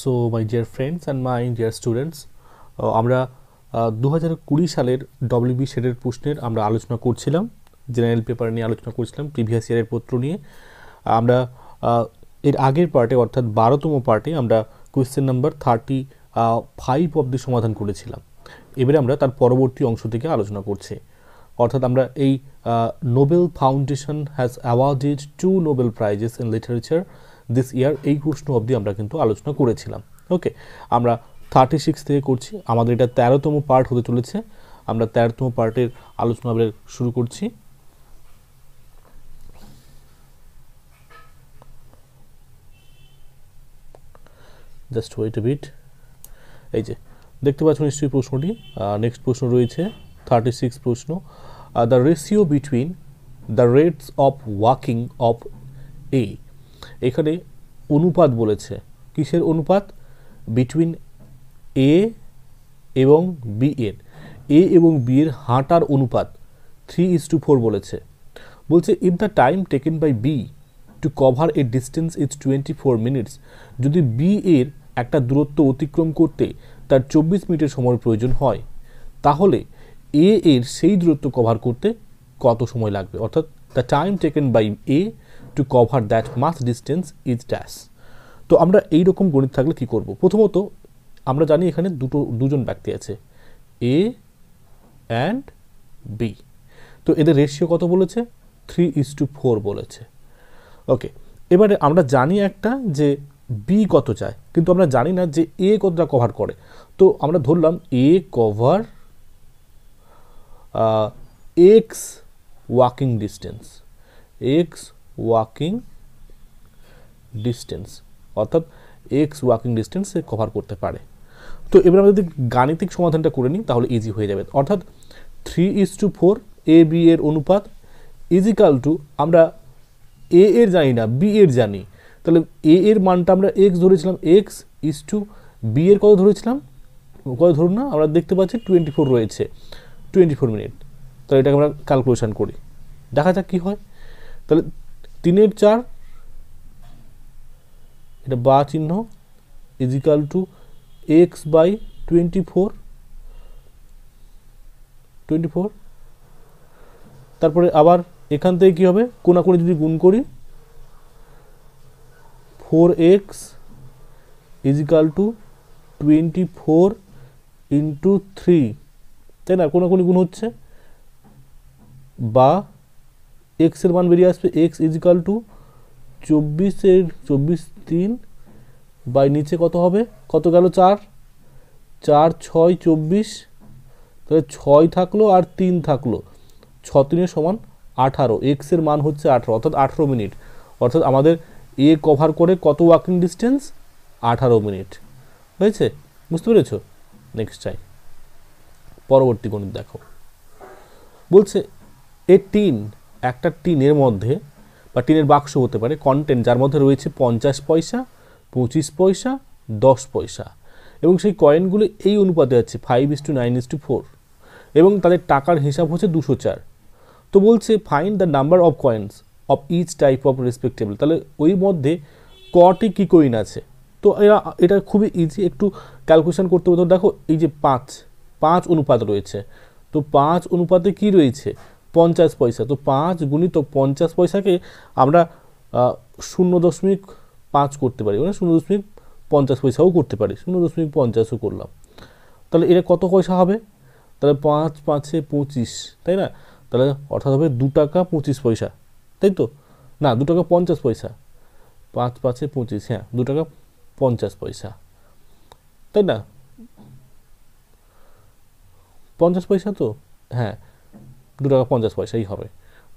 so my dear friends and my dear students আমরা দু হাজার কুড়ি সালের ডব্লিউবি শেডের প্রশ্নের আমরা আলোচনা করছিলাম জেনারেল পেপার নিয়ে আলোচনা করছিলাম প্রিভিয়াস ইয়ারের পত্র নিয়ে আমরা এর আগের পার্টে অর্থাৎ বারোতম পার্টে আমরা কোয়েশ্চেন নাম্বার থার্টি ফাইভ অব্দি সমাধান করেছিলাম এবারে আমরা তার পরবর্তী অংশ থেকে আলোচনা করছি অর্থাৎ আমরা এই Nobel foundation has awarded two Nobel prizes in literature this year এই প্রশ্ন অবধি আমরা কিন্তু আলোচনা করেছিলাম ওকে আমরা থার্টি সিক্স থেকে করছি আমাদের এটা তেরোতম পার্ট হতে চলেছে আমরা তেরোতম পার্টের আলোচনা আমরা শুরু করছি জাস্ট ওয়েট বিট এই যে দেখতে পাচ্ছ নিশ্চয়ই প্রশ্নটি নেক্সট প্রশ্ন রয়েছে থার্টি সিক্স প্রশ্ন the ratio between the rates of walking of A এখানে অনুপাত বলেছে কিসের অনুপাত বিটুইন এ এবং বি এর এ এবং বি এর হাঁটার অনুপাত থ্রি ইজ টু ফোর বলেছে বলছে if the time taken by B to cover a distance is twenty four minutes যদি বি এর একটা দূরত্ব অতিক্রম করতে তার চব্বিশ মিনিটের সময় প্রয়োজন হয় তাহলে এ এর সেই দূরত্ব কভার করতে কত সময় লাগবে অর্থাৎ the time taken by A to cover that mass distance is dash তো আমরা এই রকম গণিত থাকলে কি করব প্রথমত আমরা জানি এখানে দুটো দুজন ব্যক্তি আছে এ অ্যান্ড বি তো এদের রেশিও কত বলেছে থ্রি ইজ টু ফোর বলেছে ওকে এবারে আমরা জানি একটা যে বি কত চায় কিন্তু আমরা জানি না যে এ কতটা কভার করে তো আমরা ধরলাম A cover X walking distance X walking distance অর্থাৎ এক্স ওয়াকিং ডিস্টেন্সে কভার করতে পারে তো এবার আমরা যদি গাণিতিক সমাধানটা করে নিই তাহলে ইজি হয়ে যাবে অর্থাৎ three is to four A B এর অনুপাত ইজিক্যাল টু আমরা এ এর জানি না বি এর জানি তাহলে এ এর মানটা আমরা এক্স ধরেছিলাম এক্স ইজ টু বি এর কত ধরেছিলাম কত ধরুন না আমরা দেখতে পাচ্ছি টোয়েন্টি ফোর রয়েছে টোয়েন্টি ফোর মিনিট তাহলে এটাকে আমরা ক্যালকুলেশান করি দেখা যাক কী হয় তাহলে তিনের চার এটা বা চিহ্ন is equal to X by twenty four twenty four তারপরে আবার এখান থেকে কী হবে কোনাকুনি যদি গুণ করি four X is equal to twenty four into three তাই না কোনাকুনি গুণ হচ্ছে বা এক্সের মান বেরিয়ে আসবে এক্স ইজিক্যাল টু চব্বিশের চব্বিশ তিন বাই নিচে কত হবে কত গেল চার চার ছয় চব্বিশ তাহলে ছয় থাকলো আর তিন থাকলো ছ তিনের সমান আঠারো এক্সের মান হচ্ছে আঠারো অর্থাৎ আঠারো মিনিট অর্থাৎ আমাদের এ কভার করে কত ওয়াকিং ডিস্টেন্স আঠারো মিনিট হয়েছে বুঝতে পেরেছ নেক্সট চাই পরবর্তী গণিত দেখো বলছে এ টিন একটা টিনের মধ্যে বা টিনের বাক্স হতে পারে কন্টেন্ট যার মধ্যে রয়েছে পঞ্চাশ পয়সা পঁচিশ পয়সা দশ পয়সা এবং সেই কয়েনগুলো এই অনুপাতে আছে five is to nine is to four এবং তাদের টাকার হিসাব হচ্ছে দুশো চার তো বলছে find the number of coins of each type of respectively তাহলে ওই মধ্যে কটি কী কয়েন আছে তো এরা এটা খুবই ইজি একটু ক্যালকুলেশন করতে হবে দেখো এই যে পাঁচ পাঁচ অনুপাত রয়েছে তো পাঁচ অনুপাতে কি রয়েছে পঞ্চাশ পয়সা তো পাঁচ গুণিত পঞ্চাশ পয়সাকে আমরা শূন্য দশমিক পাঁচ করতে পারি মানে শূন্য দশমিক পঞ্চাশ পয়সাও করতে পারি শূন্য দশমিক পঞ্চাশও করলাম তাহলে এটা কত পয়সা হবে তাহলে পাঁচ পাঁচে পঁচিশ তাই না তাহলে অর্থাৎ হবে দু টাকা পঁচিশ পয়সা তাই তো না দু টাকা পঞ্চাশ পয়সা পাঁচ পাঁচে পঁচিশ হ্যাঁ দু টাকা পঞ্চাশ পয়সা তাই না পঞ্চাশ পয়সা তো হ্যাঁ দু টাকা পঞ্চাশ পয়সাই হবে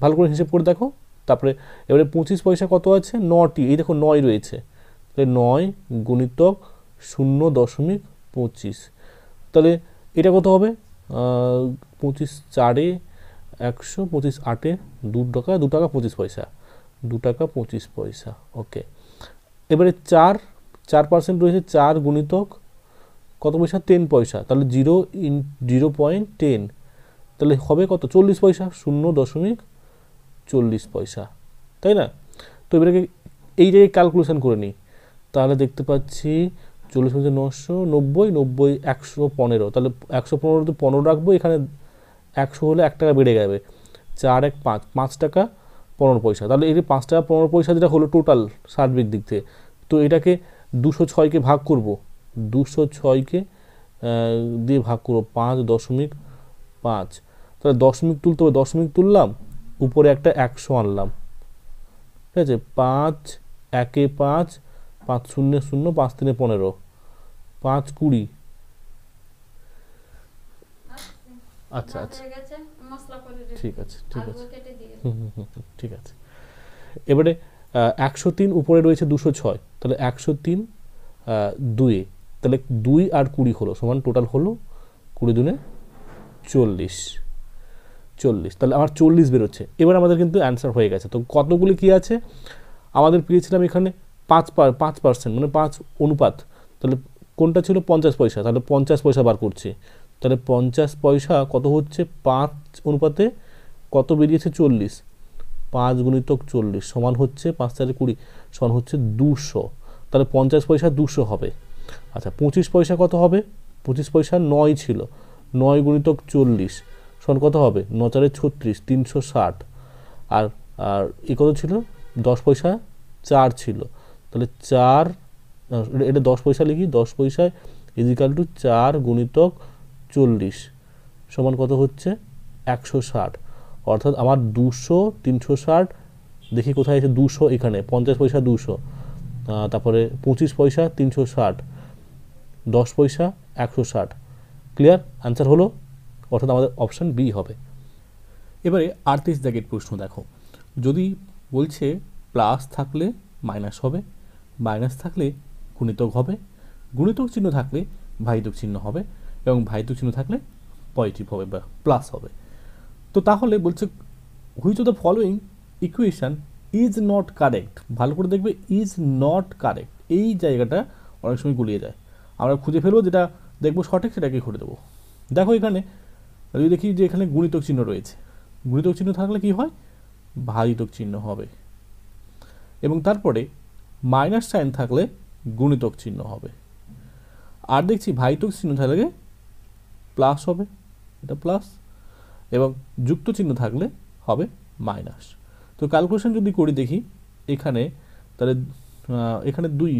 ভালো করে হিসেব করে দেখো তারপরে এবারে পঁচিশ পয়সা কত আছে নটি এই দেখো নয় রয়েছে তাহলে নয় গুণিতক শূন্য দশমিক পঁচিশ তাহলে এটা কত হবে পঁচিশ চারে একশো পঁচিশ আটে দু টাকা দু টাকা পঁচিশ পয়সা দু টাকা পঁচিশ পয়সা ওকে এবারে চার চার পার্সেন্ট রয়েছে চার গুণিতক কত পয়সা টেন পয়সা তাহলে zero in zero point ten তাহলে হবে কত চল্লিশ পয়সা শূন্য দশমিক চল্লিশ পয়সা তাই না তো এবারে এই জায়গায় ক্যালকুলেশান করে নিই তাহলে দেখতে পাচ্ছি চল্লিশ পয়সা নশো নব্বই নব্বই একশো পনেরো তাহলে একশো পনেরো তো পনেরো রাখবো এখানে একশো হলে এক টাকা বেড়ে যাবে চার এক পাঁচ পাঁচ টাকা পনেরো পয়সা তাহলে এটি পাঁচ টাকা পনেরো পয়সা যেটা হলো টোটাল সার্বিক দিক থেকে তো এটাকে দুশো ছয়কে ভাগ করব দুশো ছয়কে দিয়ে ভাগ করবো পাঁচ দশমিক পাঁচ তাহলে দশমিক তুলতে হবে দশমিক তুললাম উপরে একটা একশো আনলাম ঠিক আছে পাঁচ একে পাঁচ পাঁচ শূন্য শূন্য পাঁচ তিনে পনেরো পাঁচ কুড়ি আচ্ছা আচ্ছা ঠিক আছে ঠিক আছে ঠিক আছে এবারে একশো তিন উপরে রয়েছে দুশো ছয় তাহলে একশো তিন দুয়ে তাহলে দুই আর কুড়ি হলো সমান টোটাল হলো কুড়ি দুনে চল্লিশ চল্লিশ তাহলে আমার চল্লিশ বেরোচ্ছে এবার আমাদের কিন্তু অ্যান্সার হয়ে গেছে তো কতগুলি কি আছে আমাদের পেয়েছিলাম এখানে পাঁচ পাঁচ পার্সেন্ট মানে পাঁচ অনুপাত তাহলে কোনটা ছিল পঞ্চাশ পয়সা তাহলে পঞ্চাশ পয়সা বার করছি তাহলে পঞ্চাশ পয়সা কত হচ্ছে পাঁচ অনুপাতে কত বেরিয়েছে চল্লিশ পাঁচ গুণিতক চল্লিশ সমান হচ্ছে পাঁচ চারে কুড়ি সমান হচ্ছে দুশো তাহলে পঞ্চাশ পয়সা দুশো হবে আচ্ছা পঁচিশ পয়সা কত হবে পঁচিশ পয়সা নয় ছিল নয় গুণিতক চল্লিশ সমান কত হবে ন চারে ছত্রিশ তিনশো ষাট আর আর এ কত ছিল দশ পয়সা চার ছিল তাহলে চার এটা দশ পয়সা লিখি দশ পয়সায় ইজিক্যাল টু চার গুণিতক চল্লিশ সমান কত হচ্ছে একশো ষাট অর্থাৎ আমার দুশো তিনশো ষাট দেখি কোথায় এসে দুশো এখানে পঞ্চাশ পয়সা দুশো তারপরে পঁচিশ পয়সা তিনশো ষাট দশ পয়সা একশো ষাট ক্লিয়ার আনসার হলো অর্থাৎ আমাদের অপশান বি হবে এবারে আটত্রিশ জ্যাকেট প্রশ্ন দেখো যদি বলছে প্লাস থাকলে মাইনাস হবে মাইনাস থাকলে গুণিতক হবে গুণিতক চিহ্ন থাকলে ভাইতক চিহ্ন হবে এবং ভাইতক চিহ্ন থাকলে পজিটিভ হবে বা প্লাস হবে তো তাহলে বলছে which of the following equation is not correct ভালো করে দেখবে ইজ নট কারেক্ট এই জায়গাটা অনেক সময় গুলিয়ে যায় আমরা খুঁজে ফেলবো যেটা দেখবো সঠিক সেটাকে ঘুরে দেবো দেখো এখানে যদি দেখি যে এখানে গুণিতক চিহ্ন রয়েছে গুণিতক চিহ্ন থাকলে কি হয় ভাজিতক চিহ্ন হবে এবং তারপরে মাইনাস সাইন থাকলে গুণিতক চিহ্ন হবে আর দেখছি ভাইতক চিহ্ন থাকলে প্লাস হবে এটা প্লাস এবং যুক্ত চিহ্ন থাকলে হবে মাইনাস তো ক্যালকুলেশন যদি করি দেখি এখানে তাহলে এখানে দুই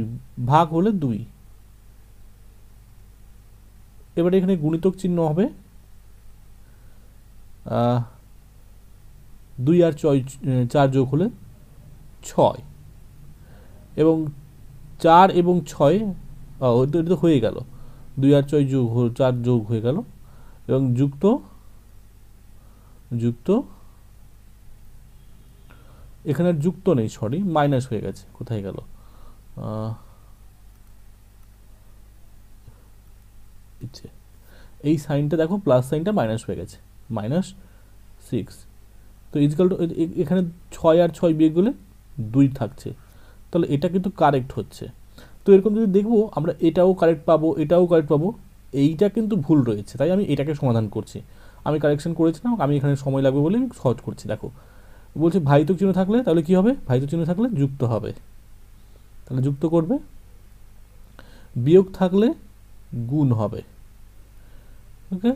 ভাগ হলে দুই এবারে এখানে গুণিতক চিহ্ন হবে দুই আর ছয় চার যোগ হলে ছয় এবং চার এবং ছয় এটা তো হয়ে গেল দুই আর ছয় যোগ চার যোগ হয়ে গেল এবং যুক্ত যুক্ত এখানে যুক্ত নেই সরি মাইনাস হয়ে গেছে কোথায় গেল এই সাইনটা দেখো প্লাস সাইনটা মাইনাস হয়ে গেছে মাইনাস সিক্স তো ইজকাল টু এখানে ছয় আর ছয় বিয়ে গেলে দুই থাকছে তাহলে এটা কিন্তু কারেক্ট হচ্ছে তো এরকম যদি দেখবো আমরা এটাও কারেক্ট পাবো এটাও কারেক্ট পাবো এইটা কিন্তু ভুল রয়েছে তাই আমি এটাকে সমাধান করছি আমি কারেকশন করেছিলাম আমি এখানে সময় লাগবে বলে আমি সহজ করছি দেখো বলছি ভাইতক চিহ্ন থাকলে তাহলে কি হবে ভাইতক চিহ্ন থাকলে যুক্ত হবে তাহলে যুক্ত করবে বিয়োগ থাকলে গুণ হবে ওকে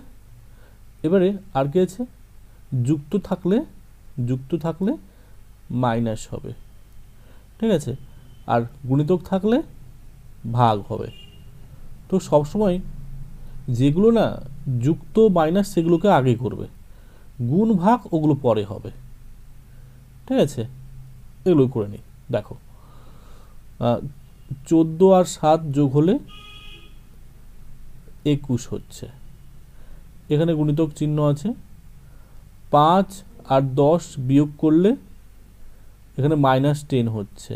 এবারে আর কি আছে যুক্ত থাকলে যুক্ত থাকলে মাইনাস হবে ঠিক আছে আর গুণিতক থাকলে ভাগ হবে তো সবসময় যেগুলো না যুক্ত মাইনাস সেগুলোকে আগে করবে গুণ ভাগ ওগুলো পরে হবে ঠিক আছে এগুলো করে নিই দেখো চোদ্দো আর সাত যোগ হলে একুশ হচ্ছে এখানে গুণিতক চিহ্ন আছে পাঁচ আর দশ বিয়োগ করলে এখানে মাইনাস টেন হচ্ছে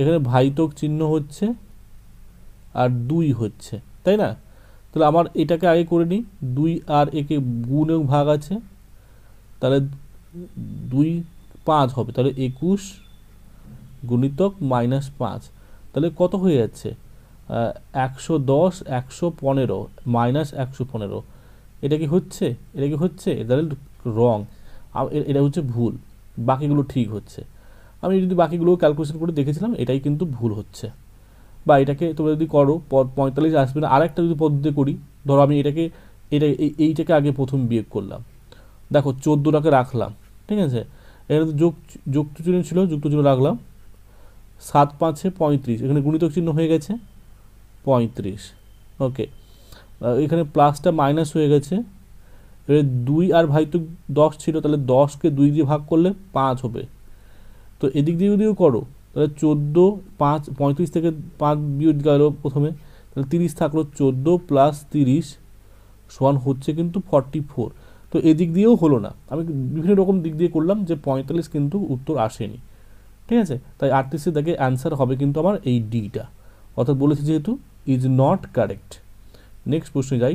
এখানে ভাইতক চিহ্ন হচ্ছে আর দুই হচ্ছে তাই না তাহলে আমার এটাকে আগে করে নিই দুই আর একে গুণ ভাগ আছে তাহলে দুই পাঁচ হবে তাহলে একুশ গুণিতক মাইনাস পাঁচ তাহলে কত হয়ে যাচ্ছে একশো দশ একশো পনেরো মাইনাস একশো পনেরো এটা কি হচ্ছে এটা কি হচ্ছে এটা রং এটা হচ্ছে ভুল বাকিগুলো ঠিক হচ্ছে আমি যদি বাকিগুলো ক্যালকুলেশন করে দেখেছিলাম এটাই কিন্তু ভুল হচ্ছে বা এটাকে তোমরা যদি করো পঁয়তাল্লিশ আসবে না আরেকটা যদি পদ্ধতি করি ধরো আমি এটাকে এটা এইটাকে আগে প্রথম বিয়োগ করলাম দেখো চোদ্দোটাকে রাখলাম ঠিক আছে এটা তো যোগ যুক্ত চিহ্ন ছিল যুক্ত চিহ্ন রাখলাম সাত পাঁচে পঁয়ত্রিশ এখানে গুণিতক চিহ্ন হয়ে গেছে পঁয়ত্রিশ ওকে এখানে প্লাসটা মাইনাস হয়ে গেছে এবারে দুই আর ভাই তো দশ ছিল তাহলে দশকে দুই দিয়ে ভাগ করলে পাঁচ হবে তো এদিক দিয়ে যদিও করো তাহলে চোদ্দো পাঁচ পঁয়ত্রিশ থেকে পাঁচ বিয়োগ গেল প্রথমে তাহলে তিরিশ থাকলো চোদ্দো প্লাস তিরিশ সমান হচ্ছে কিন্তু ফর্টি ফোর তো এদিক দিয়েও হলো না আমি বিভিন্ন রকম দিক দিয়ে করলাম যে পঁয়তাল্লিশ কিন্তু উত্তর আসেনি ঠিক আছে তাই আটত্রিশে দেখে অ্যান্সার হবে কিন্তু আমার এই ডিটা অর্থাৎ বলেছি যেহেতু ইজ নট কারেক্ট নেক্সট প্রশ্ন যাই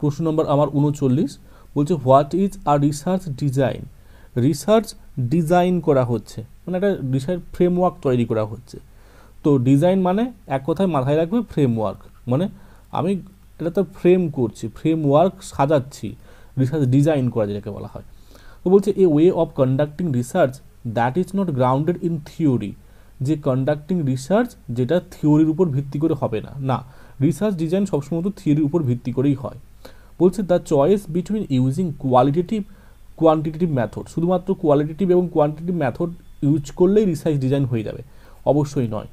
প্রশ্ন নম্বর আমার উনচল্লিশ বলছে হোয়াট ইজ আর রিসার্চ ডিজাইন রিসার্চ ডিজাইন করা হচ্ছে মানে একটা রিসার্চ ফ্রেমওয়ার্ক তৈরি করা হচ্ছে তো ডিজাইন মানে এক কথায় মাথায় রাখবে ফ্রেমওয়ার্ক মানে আমি এটা তো ফ্রেম করছি ফ্রেমওয়ার্ক সাজাচ্ছি রিসার্চ ডিজাইন করা যেটাকে বলা হয় তো বলছে a way of conducting research that is not grounded in theory যে কন্ডাক্টিং রিসার্চ যেটা থিওরির উপর ভিত্তি করে হবে না না রিসার্চ ডিজাইন সবসময় তো থিওরির উপর ভিত্তি করেই হয় বলছে the choice between using qualitative quantitative method শুধুমাত্র কোয়ালিটেটিভ এবং কোয়ান্টিটিভ মেথড ইউজ করলেই রিসার্চ ডিজাইন হয়ে যাবে অবশ্যই নয়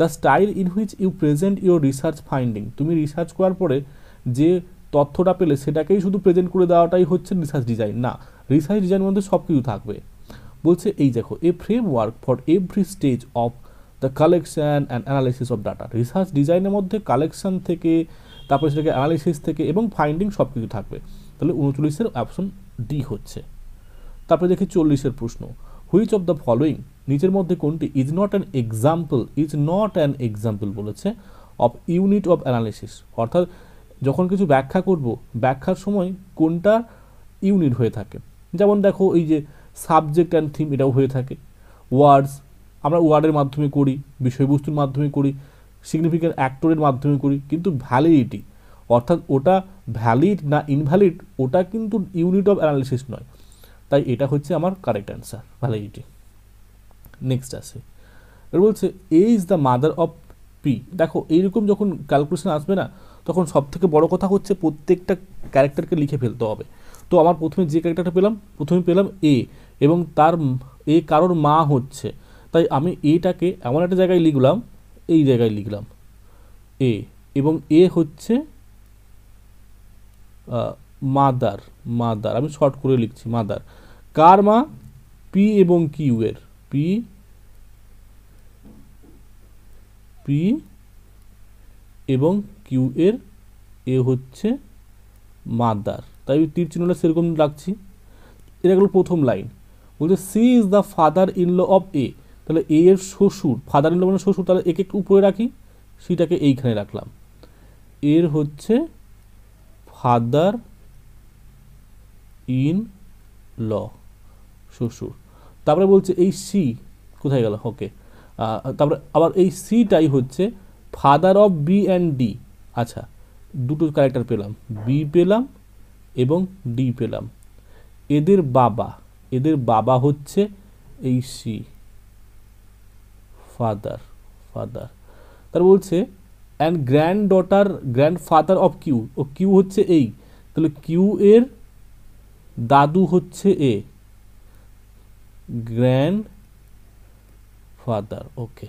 the style in which you present your research finding তুমি রিসার্চ করার পরে যে তথ্যটা পেলে সেটাকেই শুধু প্রেজেন্ট করে দেওয়াটাই হচ্ছে রিসার্চ ডিজাইন না রিসার্চ ডিজাইনের মধ্যে সব কিছু থাকবে বলছে এই দেখো a framework for every stage of the collection and analysis of data research ডিজাইনের মধ্যে কালেকশান থেকে তারপরে সেটাকে অ্যানালাইসিস থেকে এবং ফাইন্ডিং সব কিছু থাকবে তাহলে উনচল্লিশের অপশন ডি হচ্ছে তারপরে দেখি চল্লিশের প্রশ্ন হুইচ অফ দ্য ফলোয়িং নিজের মধ্যে কোনটি is not an example is not an example বলেছে অফ ইউনিট অফ অ্যানালিসিস অর্থাৎ যখন কিছু ব্যাখ্যা করব ব্যাখ্যার সময় কোনটা ইউনিট হয়ে থাকে যেমন দেখো এই যে সাবজেক্ট অ্যান্ড থিম এটাও হয়ে থাকে ওয়ার্ডস আমরা ওয়ার্ডের মাধ্যমে করি বিষয়বস্তুর মাধ্যমে করি সিগনিফিক্যান্ট অ্যাক্টরের মাধ্যমে করি কিন্তু ভ্যালিডিটি অর্থাৎ ওটা ভ্যালিড না ইনভ্যালিড ওটা কিন্তু ইউনিট অফ অ্যানালিসিস নয় তাই এটা হচ্ছে আমার কারেক্ট অ্যান্সার ভ্যালিডিটি নেক্সট আছে এটা বলছে A is the mother of P দেখো এইরকম যখন ক্যালকুলেশন আসবে না তখন সব থেকে বড়ো কথা হচ্ছে প্রত্যেকটা ক্যারেক্টারকে লিখে ফেলতে হবে তো আমার প্রথমে যে ক্যারেক্টারটা পেলাম প্রথমে পেলাম এ এবং তার এ কারোর মা হচ্ছে তাই আমি এটাকে এমন একটা জায়গায় লিখলাম এই জায়গায় লিখলাম এ এবং এ হচ্ছে মাদার মাদার আমি শর্ট করে লিখছি মাদার কার মা পি এবং কিউ এর পি পি এবং কিউ এর এ হচ্ছে মাদার তাই তীর চিহ্নটা সেরকম লাগছি এটা গেল প্রথম লাইন বলছে C is the father in law of A তাহলে এ এর শ্বশুর ফাদার ইন ল মানে শ্বশুর তাহলে একে একটু উপরে রাখি সিটাকে এইখানে রাখলাম এর হচ্ছে ফাদার ইন ল শ্বশুর তারপরে বলছে এই সি কোথায় গেল ওকে তারপরে আবার এই সিটাই হচ্ছে father of B and D আচ্ছা দুটো ক্যারেক্টার পেলাম বি পেলাম এবং ডি পেলাম এদের বাবা এদের বাবা হচ্ছে এই সি ফাদার ফাদার তার বলছে and granddaughter grandfather of Q ও কিউ হচ্ছে এই তাহলে কিউ এর দাদু হচ্ছে এ গ্র্যান্ড ফাদার ওকে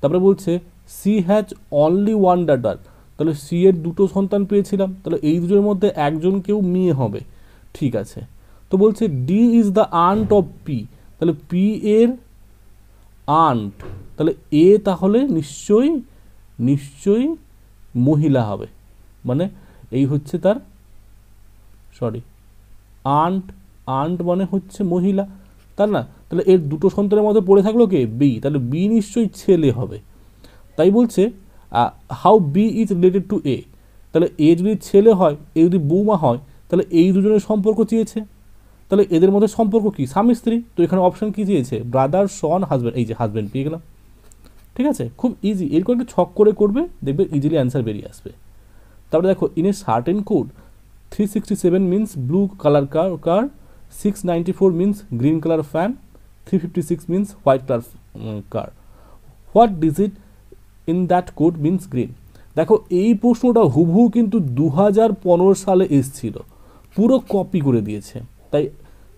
তারপরে বলছে সি হ্যাজ অনলি ওয়ান ডাটার তাহলে সি এর দুটো সন্তান পেয়েছিলাম তাহলে এই দুজনের মধ্যে একজন কেউ মেয়ে হবে ঠিক আছে তো বলছে D is the aunt of P তাহলে পি এর আন্ট তাহলে এ তাহলে নিশ্চয়ই নিশ্চয়ই মহিলা হবে মানে এই হচ্ছে তার সরি আন্ট আন্ট মানে হচ্ছে মহিলা তার না তাহলে এর দুটো সন্তানের মধ্যে পড়ে থাকলো কে বি তাহলে বি নিশ্চয়ই ছেলে হবে তাই বলছে how B is related to A তাহলে এ যদি ছেলে হয় এ যদি বৌমা হয় তাহলে এই দুজনের সম্পর্ক চেয়েছে তাহলে এদের মধ্যে সম্পর্ক কি স্বামী স্ত্রী তো এখানে অপশন কী দিয়েছে ব্রাদার সন হাজব্যান্ড এই যে হাজব্যান্ড পেয়ে গেলাম ঠিক আছে খুব ইজি এরকম একটু ছক করে করবে দেখবে ইজিলি অ্যান্সার বেরিয়ে আসবে তারপরে দেখো in a certain code three sixty seven means blue colour car car six ninety four means green colour fan three fifty six means white colour car what digit in that code means green দেখো এই প্রশ্নটা হুবহু কিন্তু দু সালে এসছিল পুরো copy করে দিয়েছে তাই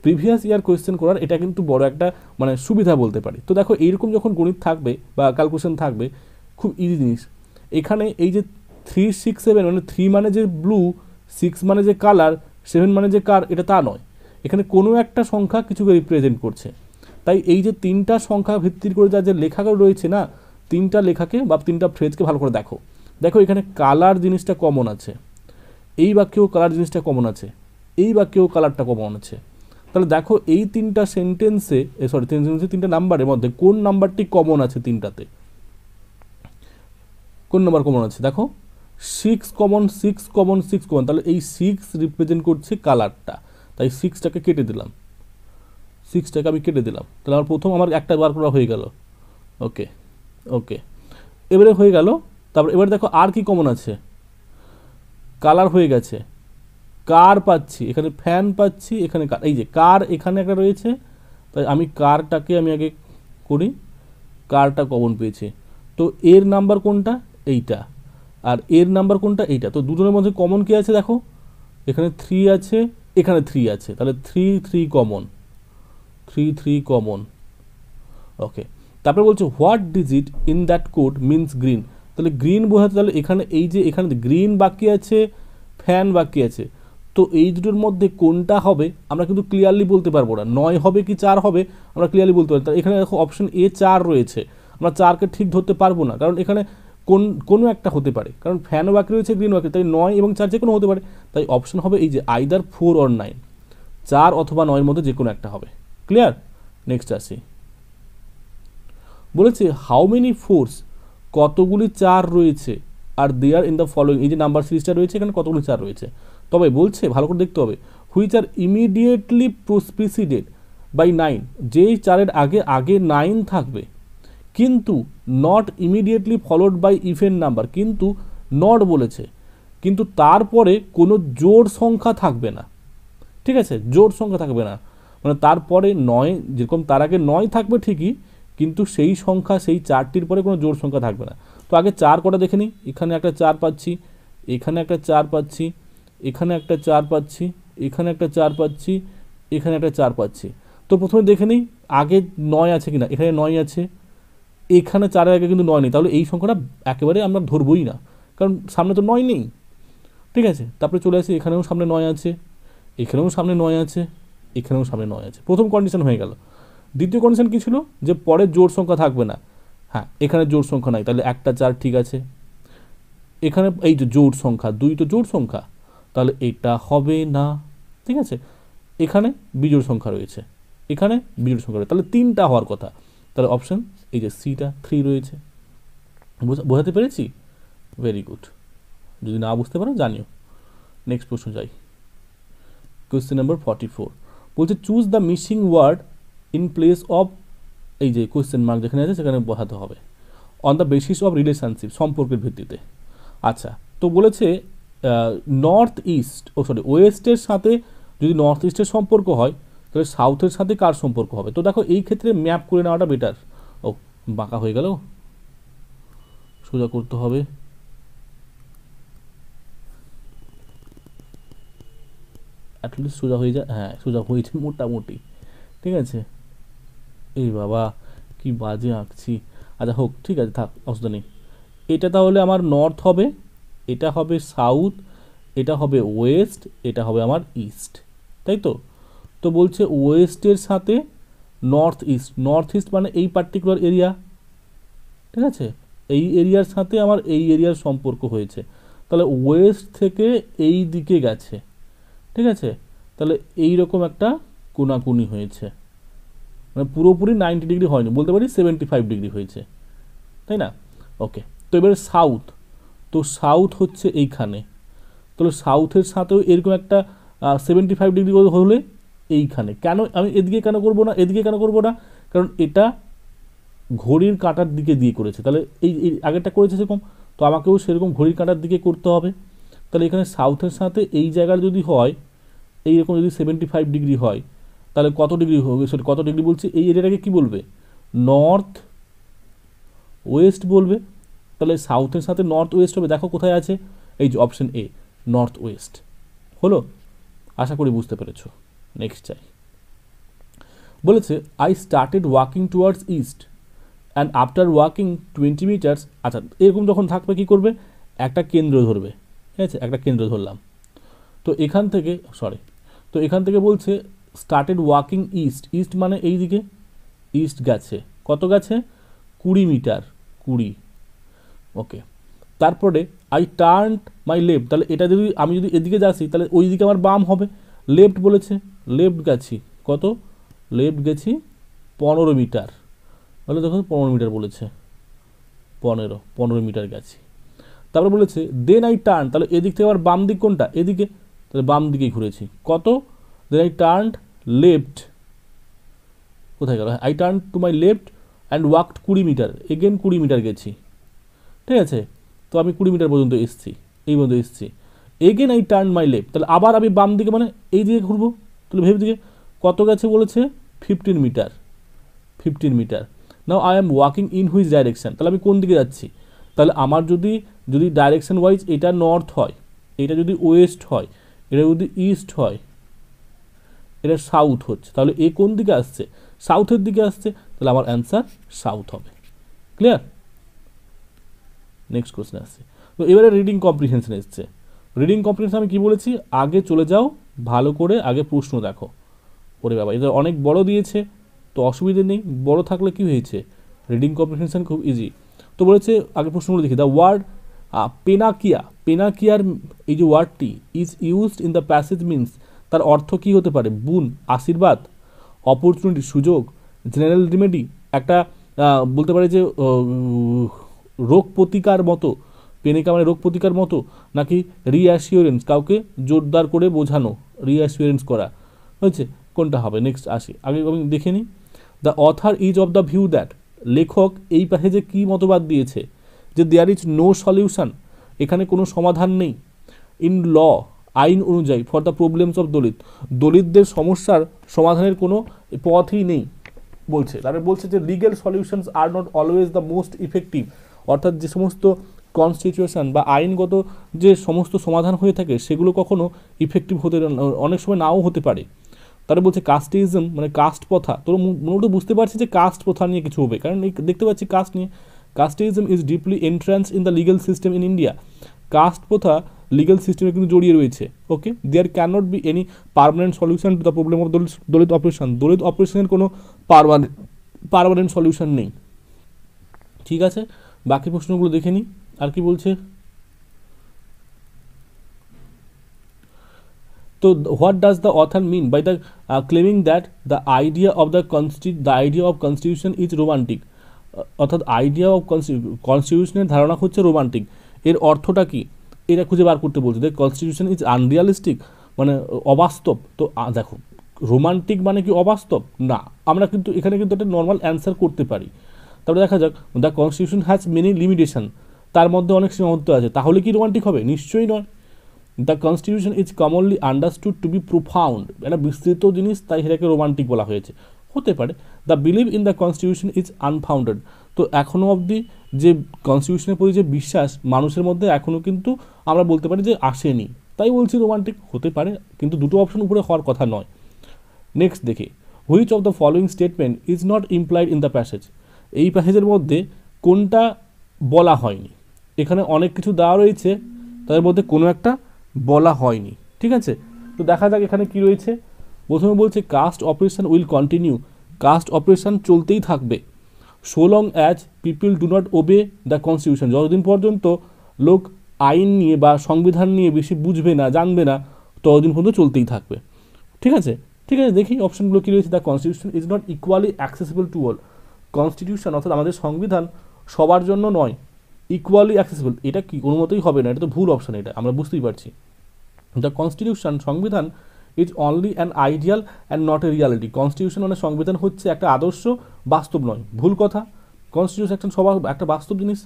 প্রিভিয়াস ইয়ার কোয়েশ্চেন করার এটা কিন্তু বড় একটা মানে সুবিধা বলতে পারি তো দেখো এইরকম যখন গণিত থাকবে বা ক্যালকুলেশন থাকবে খুব ইজি জিনিস এখানে এই যে থ্রি সিক্স সেভেন মানে থ্রি মানে যে ব্লু সিক্স মানে যে কালার সেভেন মানে যে কার এটা তা নয় এখানে কোনো একটা সংখ্যা কিছুকে রিপ্রেজেন্ট করছে তাই এই যে তিনটা সংখ্যা ভিত্তির করে যা যে লেখা রয়েছে না তিনটা লেখাকে বা তিনটা ফ্রেজকে ভালো করে দেখো দেখো এখানে কালার জিনিসটা কমন আছে এই বাক্যেও কালার জিনিসটা কমন আছে এই বাক্যেও কালারটা কমন আছে তাহলে দেখো এই তিনটা সেন্টেন্সে সরি তিন সেন্টেন্সে তিনটা নাম্বারের মধ্যে কোন নাম্বারটি কমন আছে তিনটাতে কোন নাম্বার কমন আছে দেখো six common six common six common তাহলে এই সিক্স রিপ্রেজেন্ট করছে কালারটা তাই সিক্সটাকে কেটে দিলাম সিক্সটাকে আমি কেটে দিলাম তাহলে আমার প্রথম আমার একটা বার করা হয়ে গেল ওকে ওকে এবারে হয়ে গেল তারপর এবারে দেখো আর কি কমন আছে কালার হয়ে গেছে কার পাচ্ছি এখানে ফ্যান পাচ্ছি এখানে কার এই যে কার এখানে একটা রয়েছে তাই আমি কারটাকে আমি আগে করি কারটা কমন পেয়েছে তো এর নাম্বার কোনটা এইটা আর এর নাম্বার কোনটা এইটা তো দুজনের মধ্যে কমন কী আছে দেখো এখানে থ্রি আছে এখানে থ্রি আছে তাহলে three three common three three common okay তারপরে বলছে what digit in that code means green তাহলে গ্রিন বোঝাতে তাহলে এখানে এই যে এখানে গ্রিন বাকি আছে ফ্যান বাকি আছে তো এই দুটোর মধ্যে কোনটা হবে আমরা কিন্তু ক্লিয়ারলি বলতে পারবো না নয় হবে কি চার হবে আমরা ক্লিয়ারলি বলতে পারি তার এখানে দেখো অপশন এ চার রয়েছে আমরা চারকে ঠিক ধরতে পারবো না কারণ এখানে কোন কোনো একটা হতে পারে কারণ ফ্যান ওয়াকি রয়েছে গ্রিন ওয়াকি তাই নয় এবং চার যে কোনো হতে পারে তাই অপশন হবে এই যে আইদার ফোর অর নাইন চার অথবা নয়ের মধ্যে যে কোনো একটা হবে ক্লিয়ার নেক্সট আসি বলেছে হাউ মেনি ফোর্স কতগুলি চার রয়েছে are they are in the following এই যে নাম্বার সিরিজটা রয়েছে এখানে কতগুলি চার রয়েছে তবে বলছে ভালো করে দেখতে হবে which are immediately preceded by nine যেই চারের আগে আগে নাইন থাকবে কিন্তু not immediately followed by even number কিন্তু নট বলেছে কিন্তু তারপরে কোনো জোর সংখ্যা থাকবে না ঠিক আছে জোর সংখ্যা থাকবে না মানে তারপরে নয় যেরকম তার আগে নয় থাকবে ঠিকই কিন্তু সেই সংখ্যা সেই চারটির পরে কোনো জোর সংখ্যা থাকবে না তো আগে চার কটা দেখে নিই এখানে একটা চার পাচ্ছি এখানে একটা চার পাচ্ছি এখানে একটা চার পাচ্ছি এখানে একটা চার পাচ্ছি এখানে একটা চার পাচ্ছি তো প্রথমে দেখে নিই আগে নয় আছে কিনা এখানে নয় আছে এখানে চারের আগে কিন্তু নয় নেই তাহলে এই সংখ্যাটা একেবারে আমরা ধরবই না কারণ সামনে তো নয় নেই ঠিক আছে তারপরে চলে আসি এখানেও সামনে নয় আছে এখানেও সামনে নয় আছে এখানেও সামনে নয় আছে প্রথম কন্ডিশন হয়ে গেল দ্বিতীয় কন্ডিশন কী ছিল যে পরে জোর সংখ্যা থাকবে না হ্যাঁ এখানে জোর সংখ্যা নাই তাহলে একটা চার ঠিক আছে এখানে এই যে জোর সংখ্যা দুই তো জোর সংখ্যা তাহলে এটা হবে না ঠিক আছে এখানে বিজোড় সংখ্যা রয়েছে এখানে বিজোড় সংখ্যা রয়েছে তাহলে তিনটা হওয়ার কথা তাহলে অপশন এই যে সিটা থ্রি রয়েছে বোঝাতে পেরেছি ভেরি গুড যদি না বুঝতে পারো জানিও নেক্সট প্রশ্ন যাই কোয়েশ্চেন নাম্বার ফর্টি ফোর বলছে choose the missing word in place of এই যে কোয়েশ্চেন মার্ক যেখানে আছে সেখানে বোঝাতে হবে on the basis of relationship সম্পর্কের ভিত্তিতে আচ্ছা তো বলেছে নর্থ ইস্ট ও সরি ওয়েস্টের সাথে যদি নর্থ ইস্টের সম্পর্ক হয় তাহলে সাউথের সাথে কার সম্পর্ক হবে তো দেখো এই ক্ষেত্রে ম্যাপ করে নেওয়াটা বেটার ও বাঁকা হয়ে গেল সোজা করতে হবে অ্যাটলিস্ট সোজা হয়ে যায় হ্যাঁ সোজা হয়েছে মোটামুটি ঠিক আছে এই বাবা কি বাজে আঁকছি আচ্ছা হোক ঠিক আছে থাক অসুবিধা নেই এটা তাহলে আমার নর্থ হবে এটা হবে সাউথ এটা হবে ওয়েস্ট এটা হবে আমার ইস্ট তাই তো তো বলছে ওয়েস্টের সাথে নর্থ ইস্ট নর্থ ইস্ট মানে এই পার্টিকুলার এরিয়া ঠিক আছে এই এরিয়ার সাথে আমার এই এরিয়ার সম্পর্ক হয়েছে তাহলে ওয়েস্ট থেকে এই দিকে গেছে ঠিক আছে তাহলে এই রকম একটা কোনাকুনি হয়েছে মানে পুরোপুরি নাইনটি ডিগ্রি হয়নি বলতে পারি সেভেন্টি ফাইভ ডিগ্রি হয়েছে তাই না ওকে তো এবার সাউথ তো সাউথ হচ্ছে এইখানে তাহলে সাউথের সাথেও এরকম একটা সেভেন্টি ফাইভ ডিগ্রি হলে এইখানে কেন আমি এদিকে কেন করব না এদিকে কেন করব না কারণ এটা ঘড়ির কাঁটার দিকে দিয়ে করেছে তাহলে এই আগেরটা করেছে সেরকম তো আমাকেও সেরকম ঘড়ির কাঁটার দিকে করতে হবে তাহলে এখানে সাউথের সাথে এই জায়গার যদি হয় এই রকম যদি সেভেন্টি ফাইভ ডিগ্রি হয় তাহলে কত ডিগ্রি হবে সরি কত ডিগ্রি বলছে এই এরিয়াটাকে কী বলবে নর্থ ওয়েস্ট বলবে তাহলে সাউথের সাথে নর্থ ওয়েস্ট হবে দেখো কোথায় আছে এই যে অপশন এ নর্থ ওয়েস্ট হলো আশা করি বুঝতে পেরেছ নেক্সট চাই বলেছে I started walking towards east and after walking twenty metres আচ্ছা এরকম যখন থাকবে কী করবে একটা কেন্দ্র ধরবে ঠিক আছে একটা কেন্দ্র ধরলাম তো এখান থেকে সরি তো এখান থেকে বলছে স্টার্টেড ওয়াকিং ইস্ট ইস্ট মানে এই দিকে ইস্ট গেছে কত গেছে কুড়ি মিটার কুড়ি ওকে তারপরে আই টার্ন মাই লেফট তাহলে এটা যদি আমি যদি এদিকে যাচ্ছি তাহলে ওই দিকে আমার বাম হবে লেফট বলেছে লেফট গেছি কত লেফট গেছি পনেরো মিটার তাহলে দেখো পনেরো মিটার বলেছে পনেরো পনেরো মিটার গেছি তারপরে বলেছে দেন আই টার্ন তাহলে এদিক থেকে আবার বাম দিক কোনটা এদিকে তাহলে বাম দিকেই ঘুরেছি কত দেন আই টার্ন লেফট কোথায় গেল I turn to my left and walked কুড়ি মিটার এগেন কুড়ি মিটার গেছি ঠিক আছে তো আমি কুড়ি মিটার পর্যন্ত এসছি এই পর্যন্ত এসছি again I turn my left তাহলে আবার আমি বাম দিকে মানে এই দিকে ঘুরবো তাহলে ভেবে দিকে কত গেছে বলেছে fifteen metre fifteen metre now I am walking in which direction তাহলে আমি কোন দিকে যাচ্ছি তাহলে আমার যদি যদি ডাইরেকশান ওয়াইজ এটা নর্থ হয় এটা যদি ওয়েস্ট হয় এটা যদি ইস্ট হয় এটা সাউথ হচ্ছে তাহলে এ কোন দিকে আসছে সাউথের দিকে আসছে তাহলে আমার অ্যান্সার সাউথ হবে ক্লিয়ার নেক্সট কোশ্চেন আসছে তো এবারে রিডিং কম্প্রিহেনশন এসছে রিডিং কম্প্রিহেনশন আমি কী বলেছি আগে চলে যাও ভালো করে আগে প্রশ্ন দেখো ওরে বাবা এটা অনেক বড় দিয়েছে তো অসুবিধে নেই বড় থাকলে কি হয়েছে রিডিং কম্প্রিহেনশন খুব ইজি তো বলেছে আগে প্রশ্নগুলো দেখি দ্য ওয়ার্ড পেনাকিয়া পেনাকিয়ার এই যে ওয়ার্ডটি is used in the passage means তার অর্থ কী হতে পারে বুন আশীর্বাদ অপরচুনিটি সুযোগ জেনারেল রিমেডি একটা বলতে পারে যে রোগ প্রতিকার মতো পেনিকা মানে রোগ প্রতিকার মতো নাকি রিঅ্যাসিওরেন্স কাউকে জোরদার করে বোঝানো রিঅ্যাসিওরেন্স করা হয়েছে কোনটা হবে নেক্সট আসি আগে আমি দেখে নিই the author is of the view that লেখক এই প্যাসেজে কী মতবাদ দিয়েছে যে দেয়ার ইজ নো সলিউশন এখানে কোনো সমাধান নেই ইন ল আইন অনুযায়ী for the problems of Dalit দলিতদের সমস্যার সমাধানের কোনো পথই নেই বলছে তারপরে বলছে যে legal solutions are not always the most effective অর্থাৎ যে সমস্ত কনস্টিটিউশন বা আইনগত যে সমস্ত সমাধান হয়ে থাকে সেগুলো কখনো ইফেক্টিভ হতে অনেক সময় নাও হতে পারে তারা বলছে কাস্টিজম মানে কাস্ট প্রথা তো মূলত বুঝতে পারছি যে কাস্ট প্রথা নিয়ে কিছু হবে কারণ দেখতে পাচ্ছি কাস্ট নিয়ে casteism is deeply entrenched in the legal system in India caste প্রথা লিগাল সিস্টেমে কিন্তু জড়িয়ে রয়েছে okay there can not be any permanent solution to the problem of Dalit Dalit oppression Dalit অপারেশনের কোনো পারমানেন্ট পারমানেন্ট সলিউশন নেই ঠিক আছে বাকি প্রশ্নগুলো দেখে নিই আর কি বলছে তো what does the author mean by the claiming that the idea of the constitution the idea of constitution is romantic অর্থাৎ আইডিয়া অফ কনস্টিটিউশনের ধারণা হচ্ছে রোমান্টিক এর অর্থটা কি এটা খুঁজে বার করতে বলছে দেখ কনস্টিটিউশন ইজ আনরিয়ালিস্টিক মানে অবাস্তব তো দেখো রোমান্টিক মানে কি অবাস্তব না আমরা কিন্তু এখানে কিন্তু একটা নর্মাল অ্যান্সার করতে পারি তারপরে দেখা যাক the constitution has many limitation তার মধ্যে অনেক সীমাবদ্ধ আছে তাহলে কি রোমান্টিক হবে নিশ্চয়ই নয় the constitution is commonly understood to be profound একটা বিস্তৃত জিনিস তাই সেটাকে রোমান্টিক বলা হয়েছে হতে পারে the believe in the constitution is unfounded তো এখনও অবধি যে কনস্টিটিউশনের প্রতি যে বিশ্বাস মানুষের মধ্যে এখনও কিন্তু আমরা বলতে পারি যে আসেনি তাই বলছি রোমান্টিক হতে পারে কিন্তু দুটো অপশন উপরে হওয়ার কথা নয় নেক্সট দেখি which of the following statement is not implied in the passage এই প্যাসেজের মধ্যে কোনটা বলা হয়নি এখানে অনেক কিছু দেওয়া রয়েছে তাদের মধ্যে কোনো একটা বলা হয়নি ঠিক আছে তো দেখা যাক এখানে কি রয়েছে প্রথমে বলছে caste oppression will continue caste oppression চলতেই থাকবে so long as people do not obey the constitution যতদিন পর্যন্ত লোক আইন নিয়ে বা সংবিধান নিয়ে বেশি বুঝবে না জানবে না ততদিন পর্যন্ত চলতেই থাকবে ঠিক আছে ঠিক আছে দেখি অপশনগুলো কী রয়েছে the constitution is not equally accessible to all constitution অর্থাৎ আমাদের সংবিধান সবার জন্য নয় ইকুয়ালি অ্যাক্সেসিবল এটা কি কোনো মতোই হবে না এটা তো ভুল অপশন এটা আমরা বুঝতেই পারছি দ্য কনস্টিটিউশন সংবিধান is only an ideal and not a reality constitution মানে সংবিধান হচ্ছে একটা আদর্শ বাস্তব নয় ভুল কথা কনস্টিটিউশন একটা সবার একটা বাস্তব জিনিস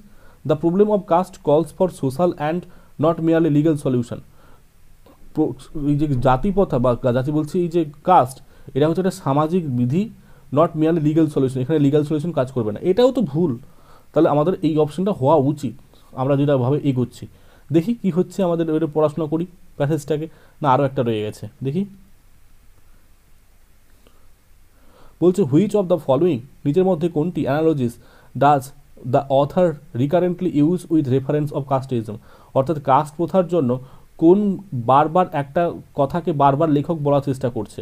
the problem of caste calls for social and not merely legal solution এই যে জাতিপথা বা জাতি বলছি এই যে কাস্ট এটা হচ্ছে একটা সামাজিক বিধি নট মিয়ারলি লিগাল সলিউশন এখানে লিগাল সলিউশন কাজ করবে না এটাও তো ভুল তাহলে আমাদের এই অপশনটা হওয়া উচিত আমরা যেটাভাবে এগোচ্ছি দেখি কি হচ্ছে আমাদের এটা পড়াশোনা করি প্যাসেজটাকে না আরও একটা রয়ে গেছে দেখি বলছে হুইচ অফ দ্য ফলোয়িং নিজের মধ্যে কোনটি analogies does the author recurrently use with reference of casteism অর্থাৎ কাস্ট প্রথার জন্য কোন বারবার একটা কথাকে বারবার লেখক বলার চেষ্টা করছে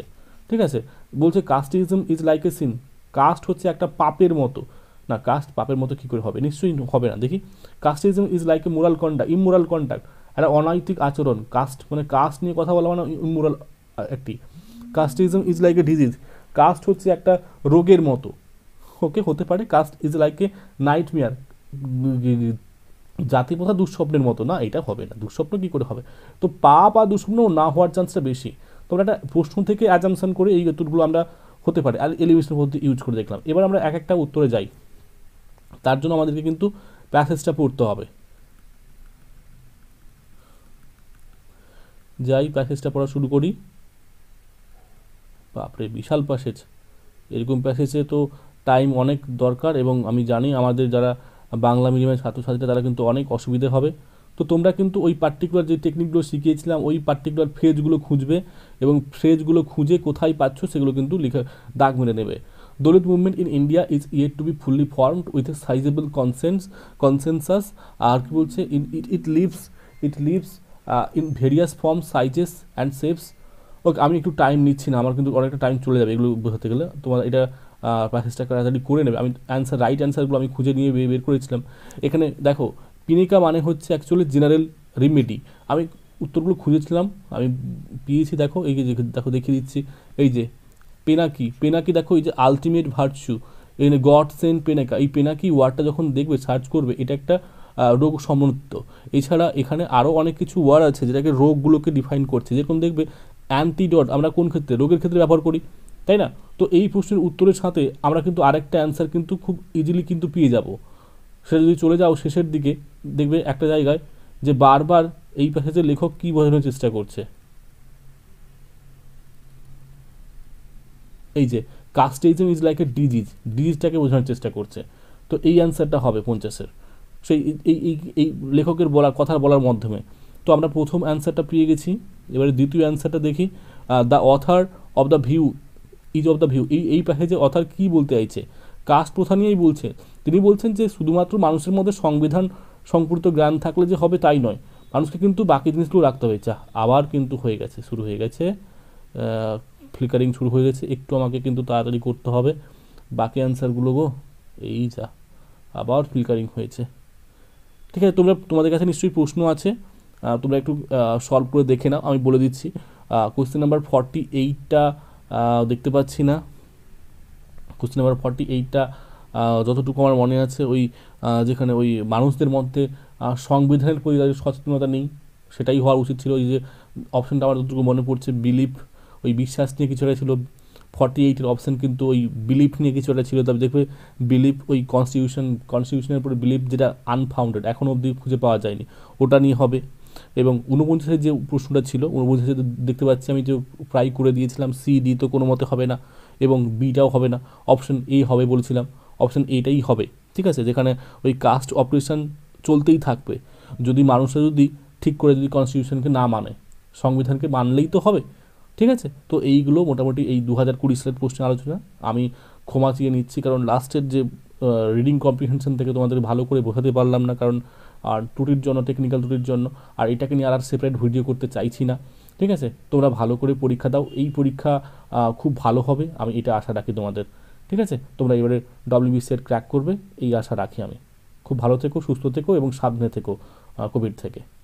ঠিক আছে বলছে casteism is like a sin caste হচ্ছে একটা পাপের মতো না কাস্ট পাপের মতো কী করে হবে নিশ্চয়ই হবে না দেখি casteism is like a moral conduct immoral conduct একটা অনৈতিক আচরণ কাস্ট মানে কাস্ট নিয়ে কথা বলা মানে ইমোরাল একটি casteism is like a disease caste হচ্ছে একটা রোগের মতো ওকে হতে পারে caste is like a nightmare জাতি প্রথা দুঃস্বপ্নের মতো না এটা হবে না দুঃস্বপ্ন কী করে হবে তো পাপ আর দুঃস্বপ্ন না হওয়ার চান্সটা বেশি তোমরা একটা প্রশ্ন থেকে অ্যাজামশন করে এই উত্তরগুলো আমরা হতে পারে আর এলিভেশন পদ্ধতি ইউজ করে দেখলাম এবার আমরা এক একটা উত্তরে যাই তার জন্য আমাদেরকে কিন্তু প্যাসেজটা পড়তে হবে যাই প্যাসেজটা পড়া শুরু করি বাপরে বিশাল প্যাসেজ এরকম প্যাসেজে তো টাইম অনেক দরকার এবং আমি জানি আমাদের যারা বাংলা মিডিয়ামের ছাত্রছাত্রীরা তারা কিন্তু অনেক অসুবিধে হবে তো তোমরা কিন্তু ওই পার্টিকুলার যে টেকনিকগুলো শিখিয়েছিলাম ওই পার্টিকুলার ফ্রেজগুলো খুঁজবে এবং ফ্রেজগুলো খুঁজে কোথায় পাচ্ছ সেগুলো কিন্তু লিখে দাগ মেরে নেবে Dalit movement in India is yet to be fully formed with a sizeable consensus consensus আর কি বলছে in it it lives it lives in various form sizes and shapes okay আমি একটু টাইম নিচ্ছি না আমার কিন্তু অনেকটা টাইম চলে যাবে এগুলো বোঝাতে গেলে তোমার এটা প্র্যাকটিসটা করে নেবে আমি অ্যান্সার রাইট অ্যান্সারগুলো আমি খুঁজে নিয়ে বের করেছিলাম এখানে দেখো পিনিকা মানে হচ্ছে অ্যাকচুয়ালি জেনারেল রিমেডি আমি উত্তরগুলো খুঁজেছিলাম আমি পেয়েছি দেখো এই যে দেখো দেখিয়ে দিচ্ছি এই যে পেনাকি পেনাকি দেখো এই যে আলটিমেট ভার্চু এই গড সেন্ট পেনাকা এই পেনাকি ওয়ার্ডটা যখন দেখবে সার্চ করবে এটা একটা রোগ সমন্বিত এছাড়া এখানে আরও অনেক কিছু ওয়ার্ড আছে যেটাকে রোগগুলোকে ডিফাইন করছে যেরকম দেখবে অ্যান্টিডট আমরা কোন ক্ষেত্রে রোগের ক্ষেত্রে ব্যবহার করি তাই না তো এই প্রশ্নের উত্তরের সাথে আমরা কিন্তু আরেকটা অ্যান্সার কিন্তু খুব ইজিলি কিন্তু পেয়ে যাবো সেটা যদি চলে যাও শেষের দিকে দেখবে একটা জায়গায় যে বারবার এই প্যাসেজের লেখক কী বোঝানোর চেষ্টা করছে এই যে casteism is like a disease ডিজিজটাকে বোঝানোর চেষ্টা করছে তো এই অ্যান্সারটা হবে পঞ্চাশের সেই এই এই এই লেখকের বলা কথা বলার মাধ্যমে তো আমরা প্রথম অ্যান্সারটা পেয়ে গেছি এবারে দ্বিতীয় অ্যান্সারটা দেখি the author of the view is of the view এই এই প্যাসেজে অথার কী বলতে চাইছে কাস্ট প্রথা নিয়েই বলছে তিনি বলছেন যে শুধুমাত্র মানুষের মধ্যে সংবিধান সম্পৃক্ত জ্ঞান থাকলে যে হবে তাই নয় মানুষকে কিন্তু বাকি জিনিসগুলো রাখতে হবে চা আবার কিন্তু হয়ে গেছে শুরু হয়ে গেছে ফ্লিকারিং শুরু হয়ে গেছে একটু আমাকে কিন্তু তাড়াতাড়ি করতে হবে বাকি অ্যান্সারগুলো গো এই যা আবার ফ্লিকারিং হয়েছে ঠিক আছে তোমরা তোমাদের কাছে নিশ্চয়ই প্রশ্ন আছে তোমরা একটু সলভ করে দেখে নাও আমি বলে দিচ্ছি কোশ্চেন নাম্বার ফর্টি এইটটা দেখতে পাচ্ছি না কোশ্চেন নাম্বার ফর্টি এইটটা যতটুকু আমার মনে আছে ওই যেখানে ওই মানুষদের মধ্যে সংবিধানের প্রতি তাদের সচেতনতা নেই সেটাই হওয়া উচিত ছিল ওই যে অপশানটা আমার যতটুকু মনে পড়ছে বিলিফ ওই বিশ্বাস নিয়ে কিছুটা ছিল ফর্টি এইটের অপশান কিন্তু ওই বিলিফ নিয়ে কিছু একটা ছিল তবে দেখবে বিলিফ ওই কনস্টিটিউশন কনস্টিটিউশনের উপরে বিলিফ যেটা আনফাউন্ডেড এখনও অবধি খুঁজে পাওয়া যায়নি ওটা নিয়ে হবে এবং ঊনপঞ্চাশের যে প্রশ্নটা ছিল ঊনপঞ্চাশে দেখতে পাচ্ছি আমি যে প্রায় করে দিয়েছিলাম সি ডি তো কোনো মতে হবে না এবং বিটাও হবে না অপশান এ হবে বলছিলাম অপশান এটাই হবে ঠিক আছে যেখানে ওই কাস্ট অপারেশন চলতেই থাকবে যদি মানুষরা যদি ঠিক করে যদি কনস্টিটিউশনকে না মানে সংবিধানকে মানলেই তো হবে ঠিক আছে তো এইগুলো মোটামুটি এই দু হাজার কুড়ি সালের প্রশ্নের আলোচনা আমি ক্ষমা চেয়ে নিচ্ছি কারণ লাস্টের যে রিডিং কম্পিটিশন থেকে তোমাদের ভালো করে বোঝাতে পারলাম না কারণ আর ত্রুটির জন্য টেকনিক্যাল ত্রুটির জন্য আর এটাকে নিয়ে আর সেপারেট ভিডিও করতে চাইছি না ঠিক আছে তোমরা ভালো করে পরীক্ষা দাও এই পরীক্ষা খুব ভালো হবে আমি এটা আশা রাখি তোমাদের ঠিক আছে তোমরা এবারে ডব্লিউবিসিএর ক্র্যাক করবে এই আশা রাখি আমি খুব ভালো থেকো সুস্থ থেকো এবং সাবধানে থেকো কোভিড থেকে